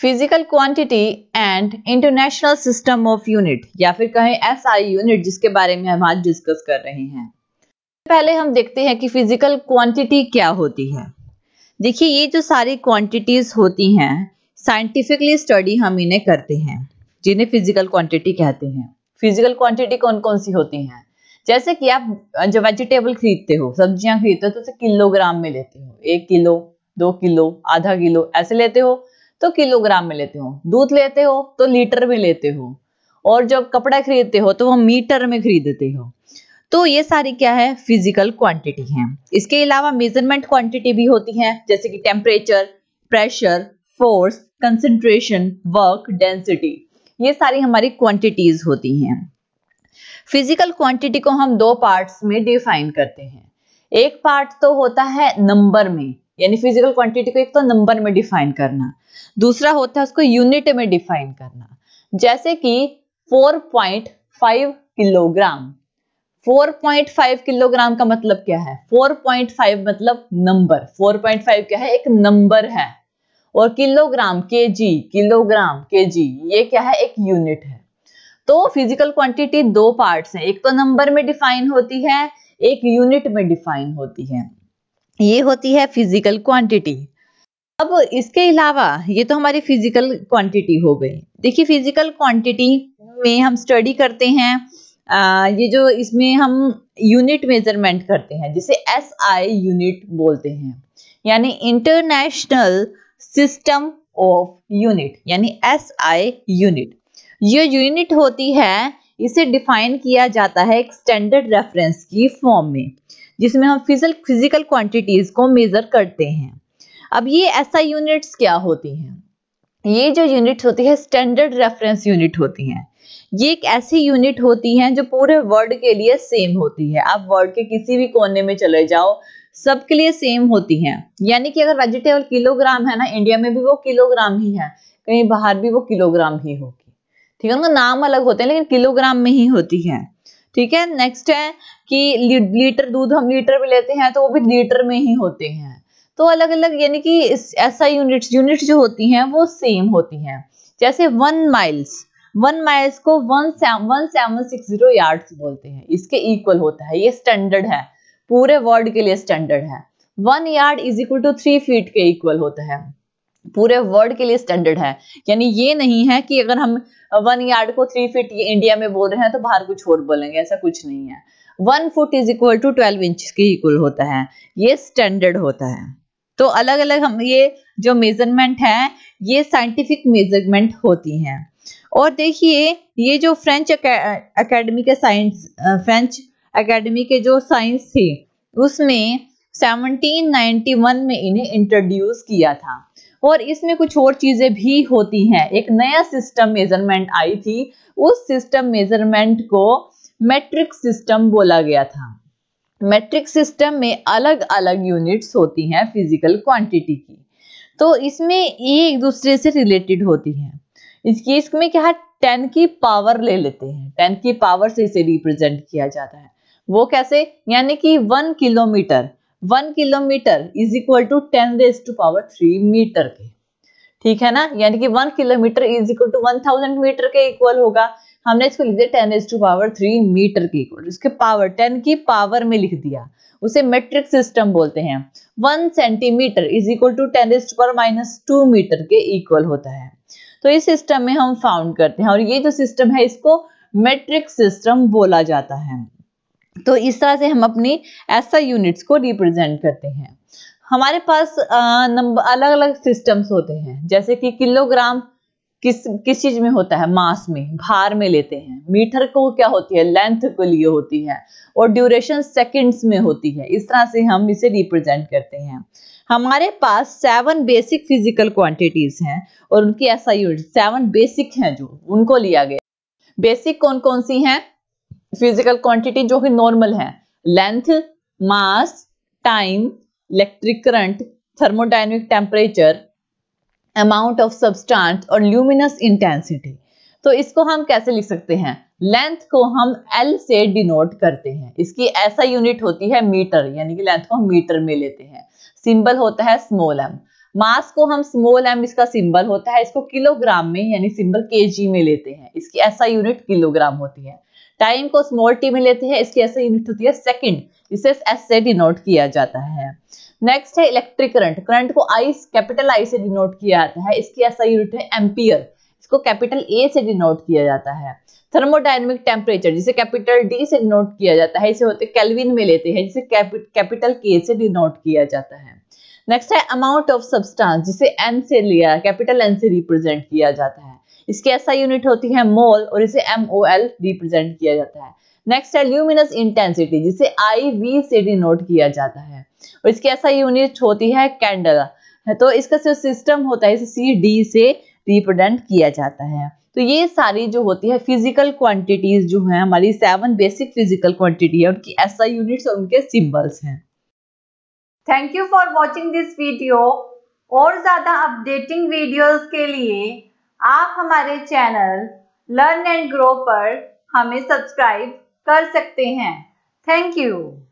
physical quantity and international system of unit या फिर कहें एस आई यूनिट जिसके बारे में हम आज डिस्कस कर रहे हैं पहले हम देखते हैं कि फिजिकल क्वांटिटी क्या होती है देखिए ये जो सारी क्वांटिटीज होती हैं साइंटिफिकली स्टडी हम इन्हें करते हैं जिन्हें फिजिकल क्वांटिटी कहते हैं फिजिकल क्वांटिटी कौन कौन सी होती हैं जैसे कि आप जो वेजिटेबल खरीदते हो सब्जियां खरीदते हो तो उसे किलोग्राम में लेते हो एक किलो दो किलो आधा किलो ऐसे लेते हो तो किलोग्राम में लेते हो दूध लेते हो तो लीटर में लेते हो और जब कपड़ा खरीदते हो तो वो मीटर में खरीदते हो तो ये सारी क्या है फिजिकल क्वांटिटी है इसके अलावा मेजरमेंट क्वांटिटी भी होती है जैसे कि temperature pressure force concentration work density ये सारी हमारी क्वांटिटीज होती हैं फिजिकल क्वांटिटी को हम दो पार्ट्स में डिफाइन करते हैं एक पार्ट तो होता है नंबर में यानी फिजिकल क्वांटिटी को एक तो नंबर में डिफाइन करना दूसरा होता है उसको यूनिट में डिफाइन करना जैसे कि 4.5 किलोग्राम 4.5 किलोग्राम का मतलब क्या है 4.5 मतलब नंबर 4.5 क्या है एक नंबर है और किलोग्राम के जी किलोग्राम के जी ये क्या है एक यूनिट है तो फिजिकल क्वांटिटी दो पार्ट्स हैं एक तो नंबर में डिफाइन होती है एक यूनिट में डिफाइन होती है ये होती है फिजिकल क्वांटिटी अब इसके अलावा ये तो हमारी फिजिकल क्वांटिटी हो गई देखिए फिजिकल क्वांटिटी में हम स्टडी करते हैं आ, ये जो इसमें हम यूनिट मेजरमेंट करते हैं जिसे एस आई यूनिट बोलते हैं यानी इंटरनेशनल सिस्टम ऑफ यूनिट यानी एस आई यूनिट ये यूनिट होती है इसे डिफाइन किया जाता है एक स्टैंडर्ड रेफरेंस की फॉर्म में जिसमें हम फिजल फिजिकल क्वांटिटीज को मेजर करते हैं अब ये ऐसा यूनिट्स क्या होती हैं ये जो यूनिट होती है स्टैंडर्ड रेफरेंस यूनिट होती हैं ये एक ऐसी यूनिट होती हैं जो पूरे वर्ल्ड के लिए सेम होती है आप वर्ल्ड के किसी भी कोने में चले जाओ सबके लिए सेम होती हैं यानी कि अगर वेजिटेबल किलोग्राम है ना इंडिया में भी वो किलोग्राम ही है कहीं बाहर भी वो किलोग्राम ही होगी ठीक है उनका नाम अलग होते हैं लेकिन किलोग्राम में ही होती है ठीक है नेक्स्ट है कि लीटर दूध हम लीटर में लेते हैं तो वो भी लीटर में ही होते हैं तो अलग अलग यानी कि ऐसा यूनिट्स यूनिट जो होती हैं वो सेम होती हैं जैसे वन माइल्स वन माइल्स को one one seven six zero yards बोलते हैं इसके इक्वल होता है ये स्टैंडर्ड है पूरे वर्ल्ड के लिए स्टैंडर्ड है one yard is equal to three feet के इक्वल होता है पूरे वर्ल्ड के लिए स्टैंडर्ड है यानी ये नहीं है कि अगर हम वन यार्ड को थ्री फीट इंडिया में बोल रहे हैं तो बाहर कुछ और बोलेंगे ऐसा कुछ नहीं है one foot is equal to twelve inch के इक्वल होता है ये स्टैंडर्ड होता है तो अलग अलग हम ये जो मेजरमेंट है ये साइंटिफिक मेजरमेंट होती हैं और देखिए ये जो फ्रेंच अकेडमी के साइंस फ्रेंच अकेडमी के जो साइंस थे उसमें 1791 में इन्हें इंट्रोड्यूस किया था और इसमें कुछ और चीज़ें भी होती हैं एक नया सिस्टम मेजरमेंट आई थी उस सिस्टम मेजरमेंट को मेट्रिक सिस्टम बोला गया था मेट्रिक सिस्टम में अलग अलग यूनिट्स होती हैं फिजिकल क्वांटिटी की तो इसमें ये एक दूसरे से रिलेटेड होती है इसकी इसमें क्या टेन की पावर ले लेते हैं टेन की पावर से इसे रिप्रेजेंट किया जाता है वो कैसे यानी कि one kilometre one kilometre is equal to ten raise to power three metre के ठीक है ना यानी कि one kilometre is equal to one thousand metre के इक्वल होगा हमने इसको लिख दिया ten raise to power three metre के इक्वल इसके पावर टेन की पावर में लिख दिया उसे मेट्रिक सिस्टम बोलते हैं one centimetre is equal to ten raise to power minus to metre के इक्वल होता है तो इस सिस्टम में हम फाउंड करते हैं और ये जो सिस्टम है इसको मेट्रिक सिस्टम बोला जाता है तो इस तरह से हम अपनी ऐसा यूनिट्स को रिप्रेजेंट करते हैं हमारे पास नंबर अलग अलग सिस्टम्स होते हैं जैसे कि किलोग्राम किस किस चीज में होता है मास में भार में लेते हैं मीटर को क्या होती है लेंथ के लिए होती है और ड्यूरेशन सेकंड्स में होती है इस तरह से हम इसे रिप्रेजेंट करते हैं हमारे पास सेवन बेसिक फिजिकल क्वांटिटीज हैं और उनकी ऐसा यूनिट सेवन बेसिक हैं जो उनको लिया गया बेसिक कौन कौन सी हैं फिजिकल क्वांटिटी जो कि नॉर्मल है length mass time electric current thermodynamic temperature amount of substance और ल्यूमिनस इंटेंसिटी तो इसको हम कैसे लिख सकते हैं लेंथ को हम एल से डिनोट करते हैं इसकी ऐसा यूनिट होती है मीटर यानी कि लेंथ को हम मीटर में लेते हैं सिंबल होता है स्मॉल एम मास को हम स्मॉल एम इसका सिंबल होता है इसको किलोग्राम में यानी सिंबल केजी में लेते हैं इसकी ऐसा यूनिट किलोग्राम होती है टाइम को स्मॉल टी में लेते हैं इसकी ऐसे यूनिट होती है सेकेंड इसे एस से डिनोट किया जाता है नेक्स्ट है इलेक्ट्रिक करंट करंट को आई कैपिटल आई से डिनोट किया जाता है इसकी ऐसा यूनिट है एम्पियर इसको कैपिटल ए से डिनोट किया जाता है थर्मोडाइनमिक टेम्परेचर जिसे कैपिटल डी से डिनोट किया जाता है इसे होते कैलविन में लेते हैं जिसे कैपिटल के से डिनोट किया जाता है नेक्स्ट है अमाउंट ऑफ सब्सटेंस जिसे एन से लिया कैपिटल एन से रिप्रेजेंट किया जाता है इसकी ऐसा यूनिट होती है मोल और इसे एम ओ एल रिप्रेजेंट किया जाता है नेक्स्ट है ल्यूमिनस इंटेंसिटी जिसे आई वी से डिनोट किया जाता है और इसकी ऐसा यूनिट होती है कैंडल तो इसका जो सिस्टम होता है इसे सी डी से रिप्रेजेंट किया जाता है तो ये सारी जो होती है फिजिकल क्वांटिटीज जो है हमारी सेवन बेसिक फिजिकल क्वांटिटी है उनकी ऐसा यूनिट्स और उनके सिंबल्स हैं thank you for watching this video और ज्यादा अपडेटिंग वीडियोस के लिए आप हमारे चैनल लर्न एंड ग्रो पर हमें सब्सक्राइब कर सकते हैं थैंक यू